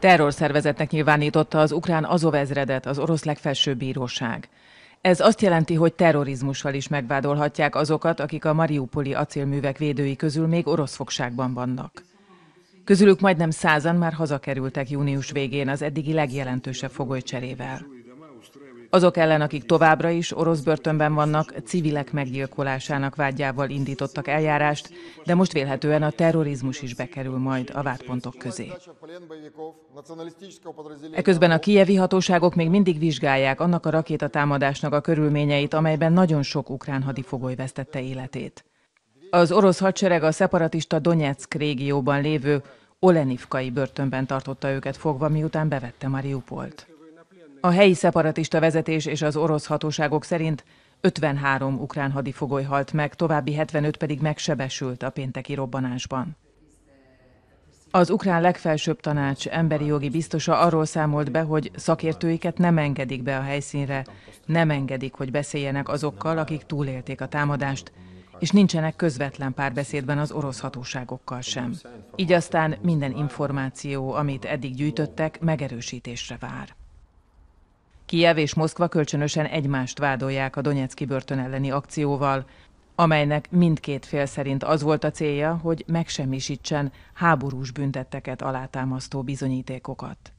Terrorszervezetnek nyilvánította az ukrán azovezredet az orosz legfelsőbb bíróság. Ez azt jelenti, hogy terrorizmussal is megvádolhatják azokat, akik a mariupoli acélművek védői közül még orosz fogságban vannak. Közülük majdnem százan már hazakerültek június végén az eddigi legjelentősebb fogolycserével. Azok ellen, akik továbbra is orosz börtönben vannak, civilek meggyilkolásának vágyával indítottak eljárást, de most vélhetően a terrorizmus is bekerül majd a vádpontok közé. Eközben a kijevi hatóságok még mindig vizsgálják annak a rakétatámadásnak a körülményeit, amelyben nagyon sok ukrán hadifogoly vesztette életét. Az orosz hadsereg a szeparatista Donetsk régióban lévő Olenivkai börtönben tartotta őket fogva, miután bevette Mariupolt. A helyi szeparatista vezetés és az orosz hatóságok szerint 53 ukrán hadifogoly halt meg, további 75 pedig megsebesült a pénteki robbanásban. Az ukrán legfelsőbb tanács emberi jogi biztosa arról számolt be, hogy szakértőiket nem engedik be a helyszínre, nem engedik, hogy beszéljenek azokkal, akik túlélték a támadást, és nincsenek közvetlen párbeszédben az orosz hatóságokkal sem. Így aztán minden információ, amit eddig gyűjtöttek, megerősítésre vár. Kijev és Moszkva kölcsönösen egymást vádolják a Donetszki börtön elleni akcióval, amelynek mindkét fél szerint az volt a célja, hogy megsemmisítsen háborús büntetteket alátámasztó bizonyítékokat.